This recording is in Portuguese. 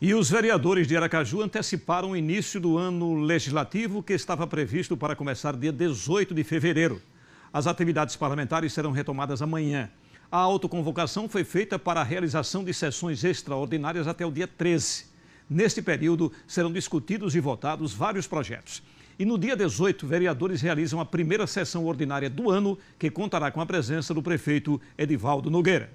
E os vereadores de Aracaju anteciparam o início do ano legislativo, que estava previsto para começar dia 18 de fevereiro. As atividades parlamentares serão retomadas amanhã. A autoconvocação foi feita para a realização de sessões extraordinárias até o dia 13. Neste período, serão discutidos e votados vários projetos. E no dia 18, vereadores realizam a primeira sessão ordinária do ano, que contará com a presença do prefeito Edivaldo Nogueira.